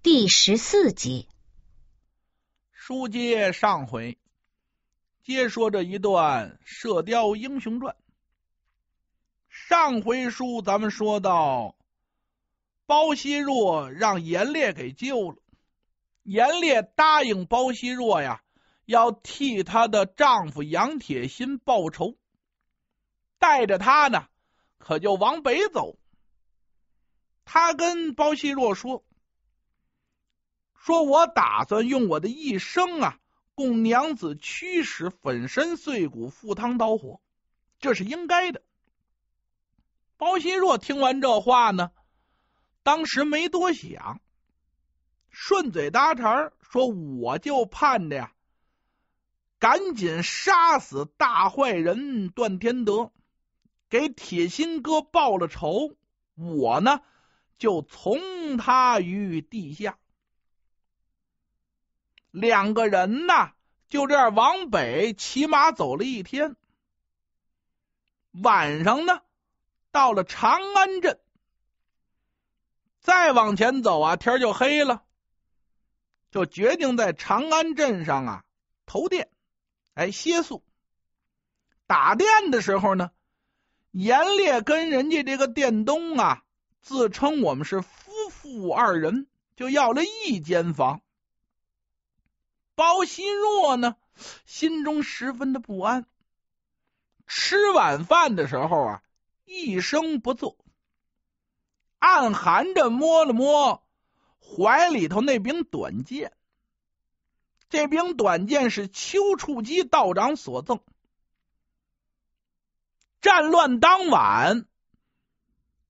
第十四集，书接上回，接说这一段《射雕英雄传》。上回书咱们说到，包惜弱让严烈给救了，严烈答应包惜弱呀，要替她的丈夫杨铁心报仇，带着他呢，可就往北走。他跟包惜弱说。说我打算用我的一生啊，供娘子驱使，粉身碎骨，赴汤蹈火，这是应该的。包心若听完这话呢，当时没多想，顺嘴搭茬说：“我就盼着呀，赶紧杀死大坏人段天德，给铁心哥报了仇，我呢就从他于地下。”两个人呐，就这样往北骑马走了一天，晚上呢，到了长安镇，再往前走啊，天就黑了，就决定在长安镇上啊投店，哎歇宿。打店的时候呢，严烈跟人家这个店东啊，自称我们是夫妇二人，就要了一间房。包心若呢，心中十分的不安。吃晚饭的时候啊，一声不作，暗含着摸了摸怀里头那柄短剑。这柄短剑是丘处机道长所赠。战乱当晚，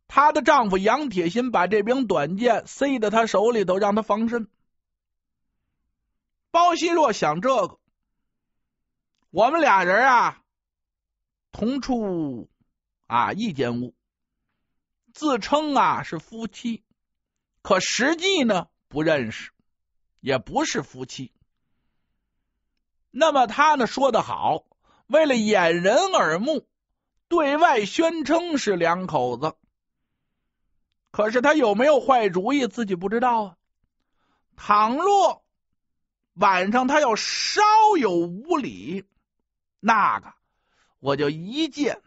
她的丈夫杨铁心把这柄短剑塞到她手里头，让她防身。包心若想这个，我们俩人啊同住啊一间屋，自称啊是夫妻，可实际呢不认识，也不是夫妻。那么他呢说的好，为了掩人耳目，对外宣称是两口子。可是他有没有坏主意，自己不知道啊。倘若。晚上他要稍有无理，那个我就一剑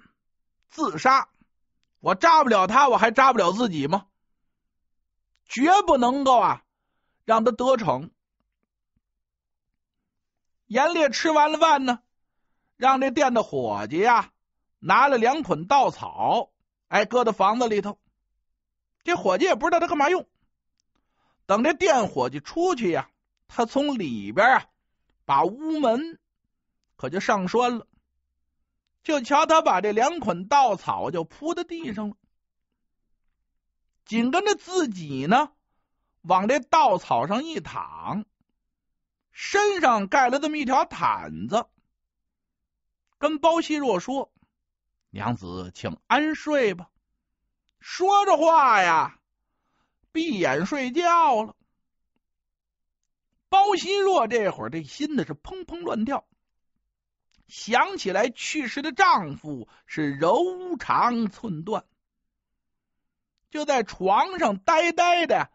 自杀。我扎不了他，我还扎不了自己吗？绝不能够啊，让他得逞。严烈吃完了饭呢，让这店的伙计呀拿了两捆稻草，哎，搁到房子里头。这伙计也不知道他干嘛用。等这店伙计出去呀。他从里边啊，把屋门可就上栓了。就瞧他把这两捆稻草就铺在地上了，紧跟着自己呢，往这稻草上一躺，身上盖了这么一条毯子。跟包惜若说：“娘子，请安睡吧。”说着话呀，闭眼睡觉了。包心若这会儿这心呢是砰砰乱跳，想起来去世的丈夫是柔肠寸断，就在床上呆呆的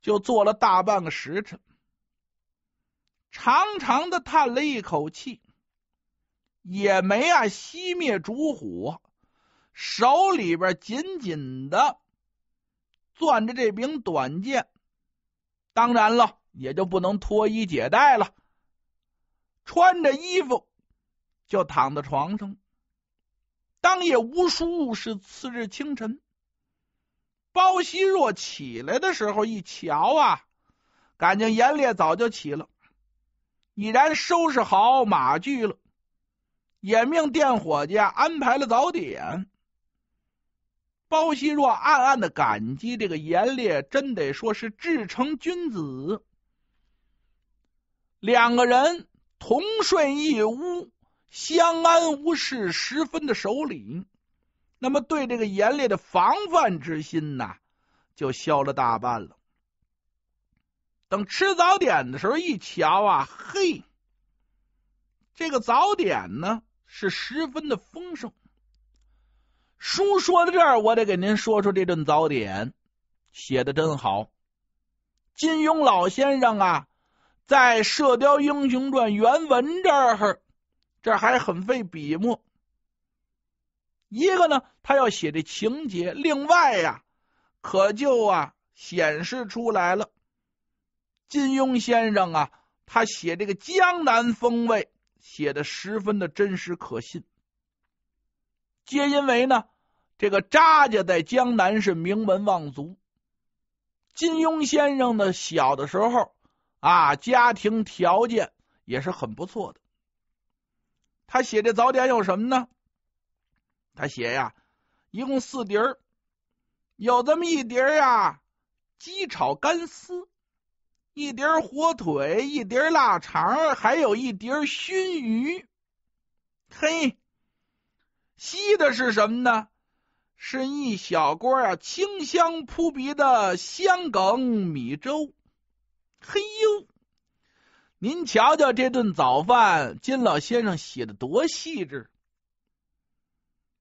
就坐了大半个时辰，长长的叹了一口气，也没啊熄灭烛火，手里边紧紧的攥着这柄短剑，当然了。也就不能脱衣解带了，穿着衣服就躺在床上。当夜无书，是次日清晨。包惜若起来的时候一瞧啊，感情严烈早就起了，已然收拾好马具了，也命店伙计安排了早点。包惜若暗暗的感激这个严烈，真得说是至诚君子。两个人同睡一屋，相安无事，十分的守礼。那么对这个严烈的防范之心呐，就消了大半了。等吃早点的时候一瞧啊，嘿，这个早点呢是十分的丰盛。书说到这儿，我得给您说说这顿早点，写的真好，金庸老先生啊。在《射雕英雄传》原文这儿，这还很费笔墨。一个呢，他要写这情节；另外呀，可就啊显示出来了。金庸先生啊，他写这个江南风味，写的十分的真实可信。皆因为呢，这个查家在江南是名门望族。金庸先生呢，小的时候。啊，家庭条件也是很不错的。他写的早点有什么呢？他写呀，一共四碟儿，有这么一碟儿呀，鸡炒干丝；一碟儿火腿，一碟儿腊肠，还有一碟儿熏鱼。嘿，稀的是什么呢？是一小锅啊，清香扑鼻的香梗米粥。嘿呦，您瞧瞧这顿早饭，金老先生写的多细致。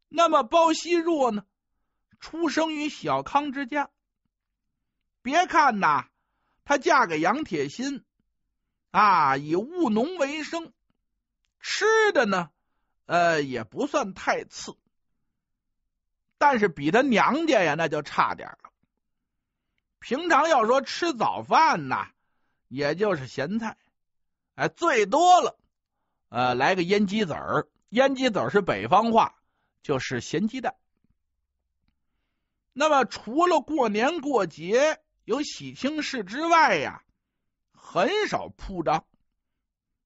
那么包惜弱呢，出生于小康之家。别看呐，她嫁给杨铁心啊，以务农为生，吃的呢，呃，也不算太次，但是比她娘家呀，那就差点了。平常要说吃早饭呐。也就是咸菜，哎，最多了，呃，来个腌鸡子儿，腌鸡子儿是北方话，就是咸鸡蛋。那么除了过年过节有喜庆事之外呀，很少铺张。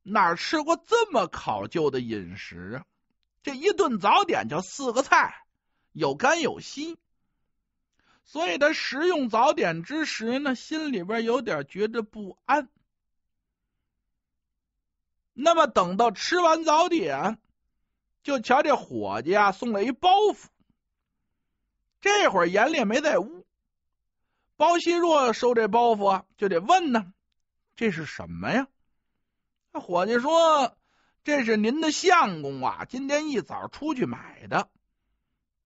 哪吃过这么考究的饮食啊？这一顿早点就四个菜，有干有稀。所以他食用早点之时呢，心里边有点觉得不安。那么等到吃完早点，就瞧这伙计啊送了一包袱。这会儿阎烈没在屋，包惜若收这包袱啊，就得问呢，这是什么呀？那伙计说：“这是您的相公啊，今天一早出去买的。”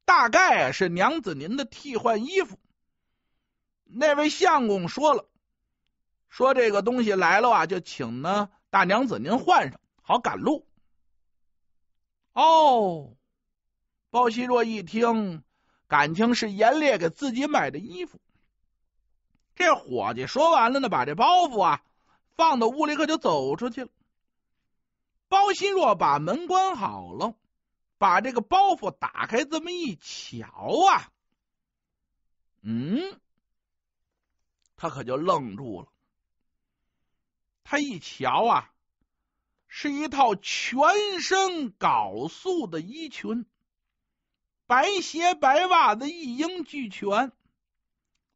大概是娘子您的替换衣服，那位相公说了，说这个东西来了啊，就请呢大娘子您换上，好赶路。哦，包惜若一听，感情是严烈给自己买的衣服。这伙计说完了呢，把这包袱啊放到屋里，可就走出去了。包惜若把门关好了。把这个包袱打开，这么一瞧啊，嗯，他可就愣住了。他一瞧啊，是一套全身缟素的衣裙，白鞋、白袜子一应俱全，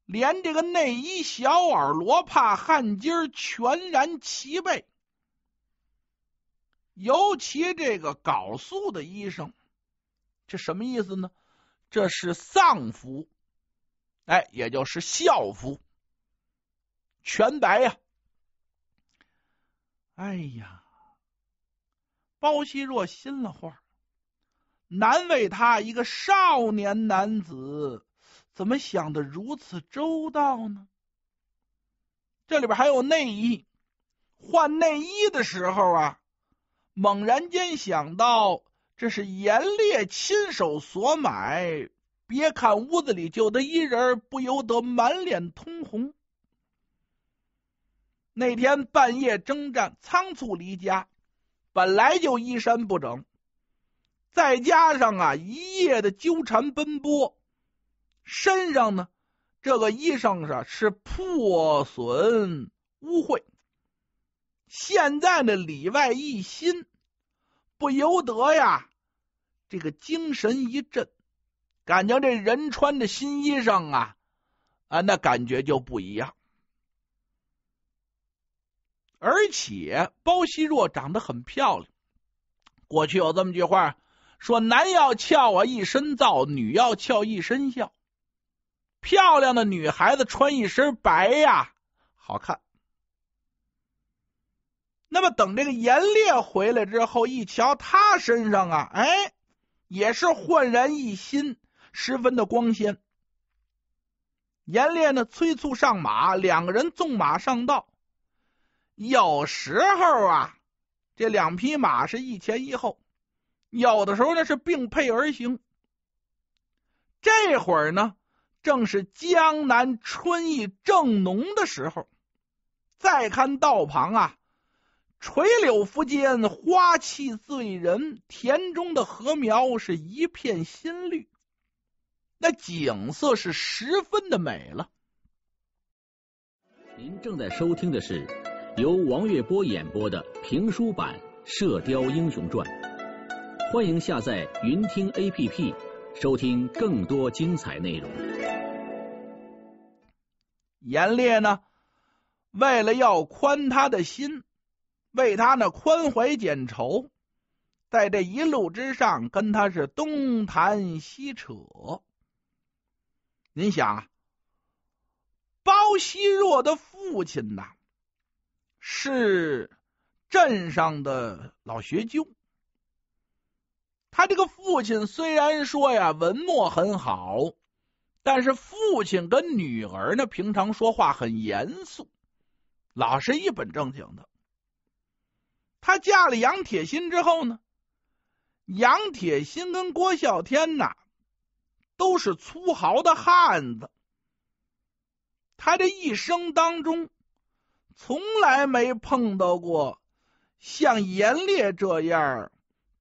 连这个内衣、小耳罗帕、汗巾全然齐备。尤其这个搞素的医生，这什么意思呢？这是丧服，哎，也就是孝服，全白呀。哎呀，包惜若心了话，难为他一个少年男子，怎么想的如此周到呢？这里边还有内衣，换内衣的时候啊。猛然间想到，这是严烈亲手所买。别看屋子里就他一人，不由得满脸通红。那天半夜征战，仓促离家，本来就衣衫不整，再加上啊一夜的纠缠奔波，身上呢这个衣裳上是破损污秽。现在的里外一新，不由得呀，这个精神一振。感觉这人穿的新衣裳啊，啊，那感觉就不一样。而且包惜若长得很漂亮。过去有这么句话说：“男要俏啊一身皂，女要俏一身笑。”漂亮的女孩子穿一身白呀，好看。那么等这个严烈回来之后，一瞧他身上啊，哎，也是焕然一新，十分的光鲜。严烈呢催促上马，两个人纵马上道。有时候啊，这两匹马是一前一后；有的时候呢是并辔而行。这会儿呢，正是江南春意正浓的时候。再看道旁啊。垂柳拂肩，花气醉人。田中的禾苗是一片新绿，那景色是十分的美了。您正在收听的是由王月波演播的评书版《射雕英雄传》，欢迎下载云听 APP 收听更多精彩内容。严烈呢，为了要宽他的心。为他呢宽怀减愁，在这一路之上跟他是东谈西扯。您想，包惜若的父亲呐是镇上的老学究。他这个父亲虽然说呀文墨很好，但是父亲跟女儿呢平常说话很严肃，老是一本正经的。他嫁了杨铁心之后呢，杨铁心跟郭啸天呐都是粗豪的汉子。他这一生当中从来没碰到过像严烈这样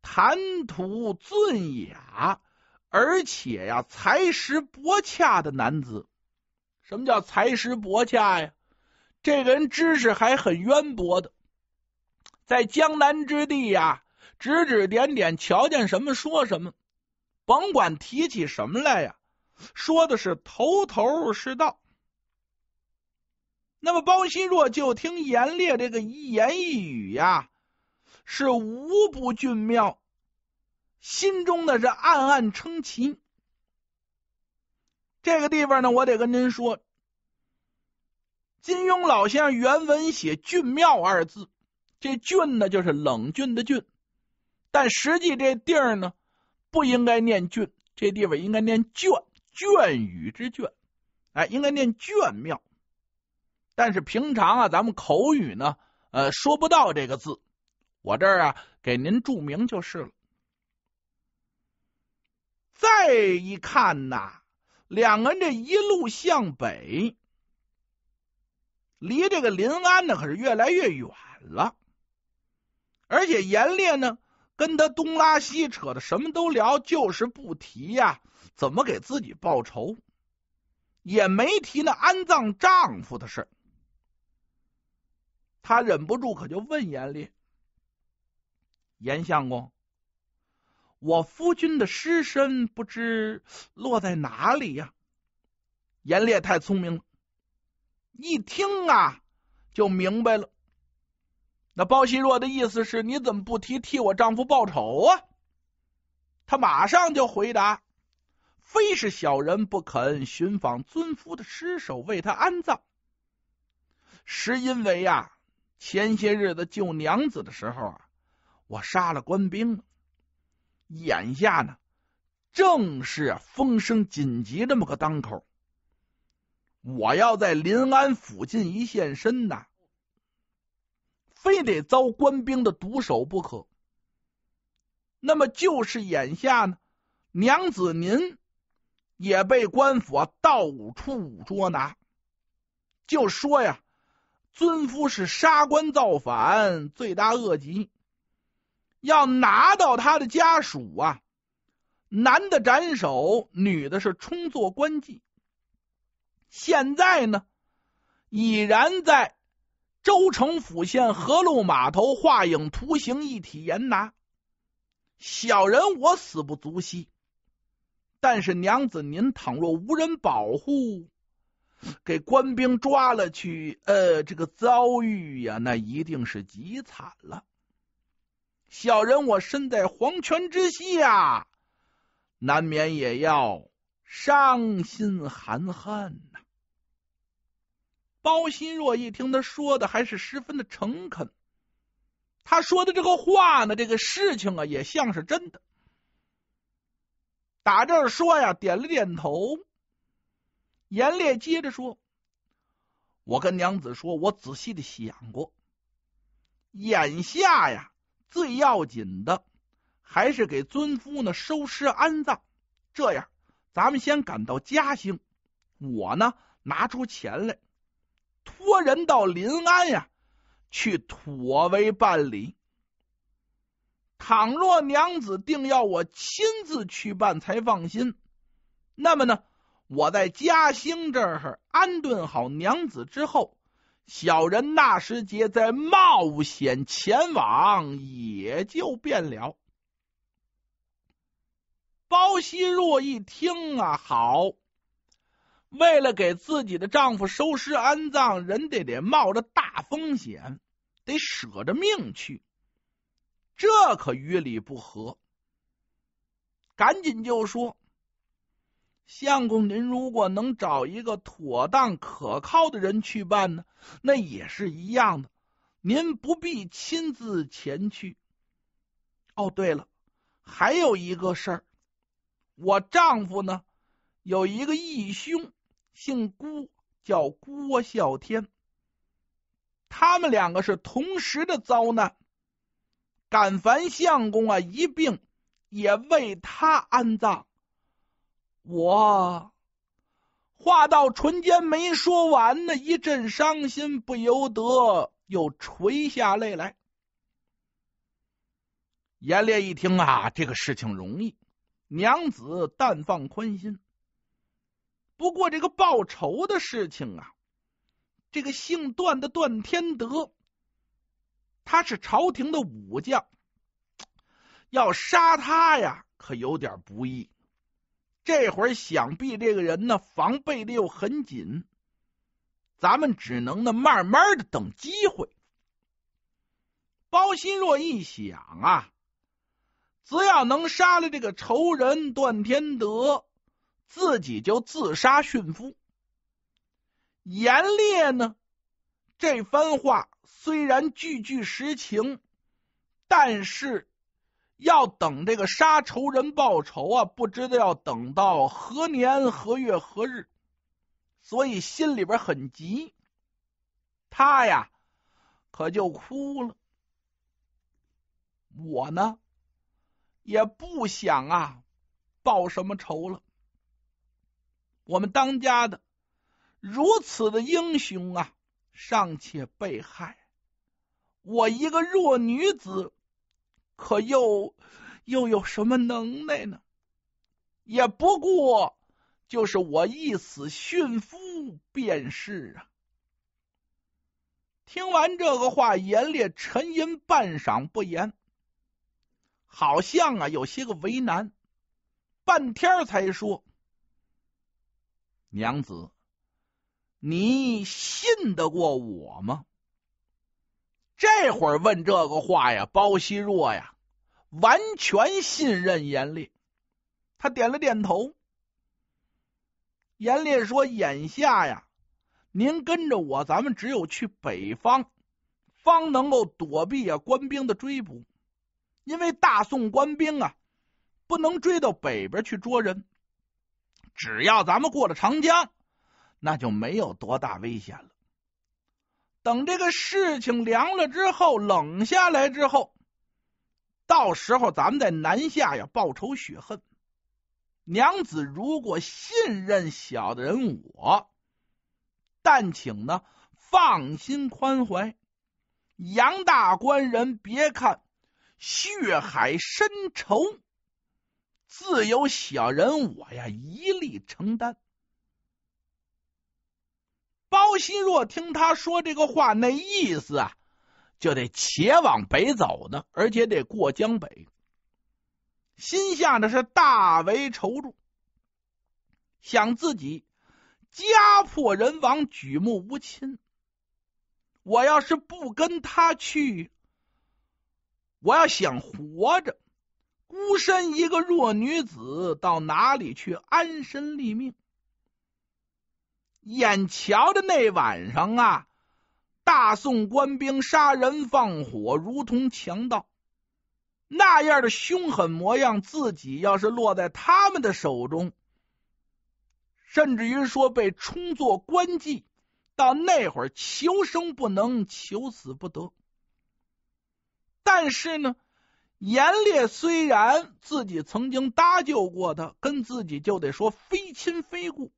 谈吐俊雅，而且呀才识博洽的男子。什么叫才识博洽呀？这个人知识还很渊博的。在江南之地呀，指指点点，瞧见什么说什么，甭管提起什么来呀，说的是头头是道。那么包心若就听严烈这个一言一语呀，是无不俊妙，心中呢是暗暗称奇。这个地方呢，我得跟您说，金庸老先生原文写“俊妙”二字。这“郡”呢，就是冷峻的“峻，但实际这地儿呢，不应该念“郡”，这地方应该念“卷”，“卷雨之卷”，哎，应该念“卷庙”。但是平常啊，咱们口语呢，呃，说不到这个字。我这儿啊，给您注明就是了。再一看呐，两个人这一路向北，离这个临安呢，可是越来越远了。而且严烈呢，跟他东拉西扯的，什么都聊，就是不提呀，怎么给自己报仇，也没提那安葬丈夫的事他忍不住，可就问严烈：“严相公，我夫君的尸身不知落在哪里呀？”严烈太聪明了，一听啊，就明白了。那包心若的意思是，你怎么不提替我丈夫报仇啊？他马上就回答：“非是小人不肯寻访尊夫的尸首，为他安葬，是因为呀，前些日子救娘子的时候啊，我杀了官兵。眼下呢，正是风声紧急这么个当口，我要在临安附近一现身呐。”非得遭官兵的毒手不可。那么，就是眼下呢，娘子您也被官府到处捉拿，就说呀，尊夫是杀官造反，罪大恶极，要拿到他的家属啊，男的斩首，女的是充作官妓。现在呢，已然在。州城府县河路码头画影图形一体严拿，小人我死不足惜，但是娘子您倘若无人保护，给官兵抓了去，呃，这个遭遇呀，那一定是极惨了。小人我身在黄泉之下，难免也要伤心含恨。包心若一听，他说的还是十分的诚恳。他说的这个话呢，这个事情啊，也像是真的。打这儿说呀，点了点头。严烈接着说：“我跟娘子说，我仔细的想过，眼下呀，最要紧的还是给尊夫呢收尸安葬。这样，咱们先赶到嘉兴，我呢拿出钱来。”托人到临安呀，去妥为办理。倘若娘子定要我亲自去办才放心，那么呢，我在嘉兴这儿安顿好娘子之后，小人那时节再冒险前往，也就变了。包惜若一听啊，好。为了给自己的丈夫收尸安葬，人家得冒着大风险，得舍着命去，这可与理不合。赶紧就说：“相公，您如果能找一个妥当可靠的人去办呢，那也是一样的。您不必亲自前去。哦，对了，还有一个事儿，我丈夫呢有一个义兄。”姓郭叫郭孝天，他们两个是同时的遭难，敢凡相公啊一并也为他安葬。我话到唇间没说完呢，一阵伤心，不由得又垂下泪来。严烈一听啊，这个事情容易，娘子但放宽心。不过这个报仇的事情啊，这个姓段的段天德，他是朝廷的武将，要杀他呀，可有点不易。这会儿想必这个人呢，防备的又很紧，咱们只能呢，慢慢的等机会。包心若一想啊，只要能杀了这个仇人段天德。自己就自杀殉夫。严烈呢，这番话虽然句句实情，但是要等这个杀仇人报仇啊，不知道要等到何年何月何日，所以心里边很急。他呀，可就哭了。我呢，也不想啊，报什么仇了。我们当家的如此的英雄啊，尚且被害，我一个弱女子，可又又有什么能耐呢？也不过就是我一死殉夫便是啊。听完这个话，严烈沉吟半晌不言，好像啊有些个为难，半天才说。娘子，你信得过我吗？这会儿问这个话呀，包惜若呀，完全信任严烈。他点了点头。严烈说：“眼下呀，您跟着我，咱们只有去北方，方能够躲避啊官兵的追捕。因为大宋官兵啊，不能追到北边去捉人。”只要咱们过了长江，那就没有多大危险了。等这个事情凉了之后，冷下来之后，到时候咱们再南下呀，报仇雪恨。娘子如果信任小的人我，但请呢放心宽怀。杨大官人，别看血海深仇。自有小人，我呀一力承担。包心若听他说这个话，那意思啊，就得且往北走呢，而且得过江北。心下的是大为愁躇，想自己家破人亡，举目无亲。我要是不跟他去，我要想活着。孤身一个弱女子，到哪里去安身立命？眼瞧着那晚上啊，大宋官兵杀人放火，如同强盗那样的凶狠模样，自己要是落在他们的手中，甚至于说被充作官妓，到那会儿求生不能，求死不得。但是呢。严烈虽然自己曾经搭救过他，跟自己就得说非亲非故，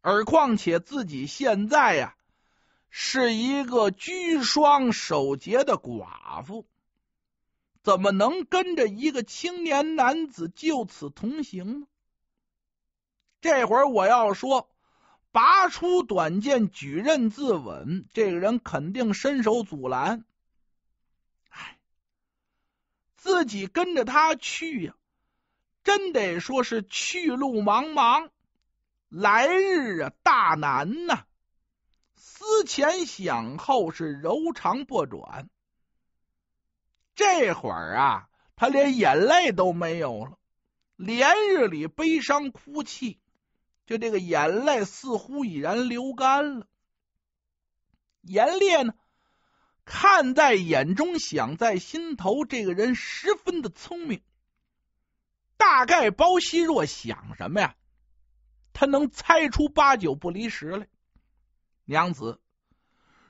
而况且自己现在呀是一个居双守节的寡妇，怎么能跟着一个青年男子就此同行呢？这会儿我要说拔出短剑举刃自刎，这个人肯定伸手阻拦。自己跟着他去呀，真得说是去路茫茫，来日啊大难呐！思前想后是柔肠不转，这会儿啊，他连眼泪都没有了。连日里悲伤哭泣，就这个眼泪似乎已然流干了。严烈呢？看在眼中，想在心头。这个人十分的聪明，大概包惜若想什么呀？他能猜出八九不离十来。娘子，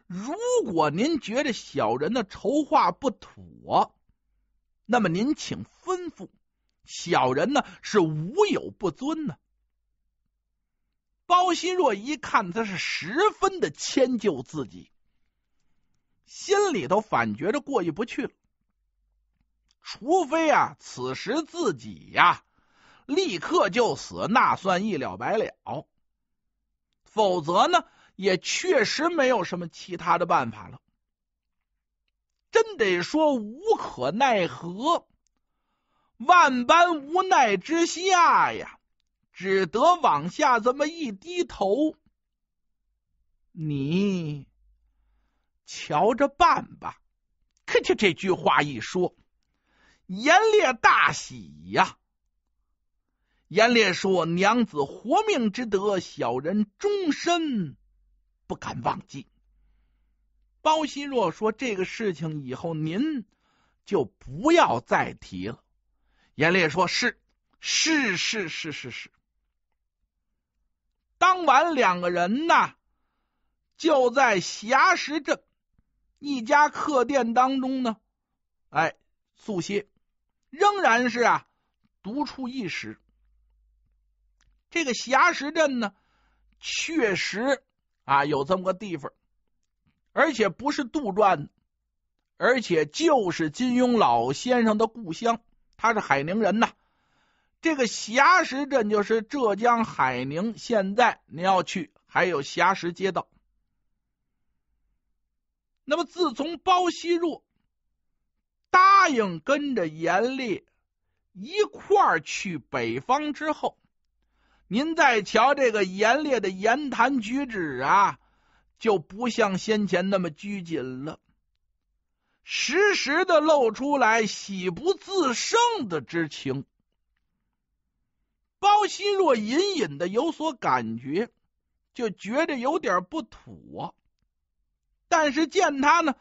如果您觉着小人的筹划不妥，那么您请吩咐，小人呢是无有不尊呢。包惜若一看，他是十分的迁就自己。心里头反觉着过意不去了，除非啊，此时自己呀立刻就死，那算一了百了；否则呢，也确实没有什么其他的办法了。真得说无可奈何，万般无奈之下呀，只得往下这么一低头，你。瞧着办吧，可就这句话一说，严烈大喜呀。严烈说：“娘子活命之德，小人终身不敢忘记。”包心若说：“这个事情以后您就不要再提了。”严烈说：“是是是是是是。”当晚，两个人呐就在硖石镇。一家客店当中呢，哎，宿歇仍然是啊，独处一室。这个硖石镇呢，确实啊有这么个地方，而且不是杜撰，而且就是金庸老先生的故乡，他是海宁人呐。这个硖石镇就是浙江海宁，现在你要去还有硖石街道。那么，自从包惜若答应跟着严烈一块儿去北方之后，您再瞧这个严烈的言谈举止啊，就不像先前那么拘谨了，时时的露出来喜不自胜的之情。包惜若隐隐的有所感觉，就觉着有点不妥。但是见他呢，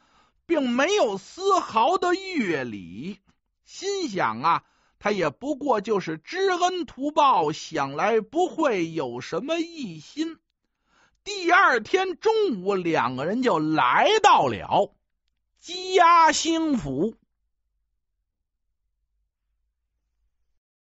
并没有丝毫的阅理，心想啊，他也不过就是知恩图报，想来不会有什么异心。第二天中午，两个人就来到了鸭兴府。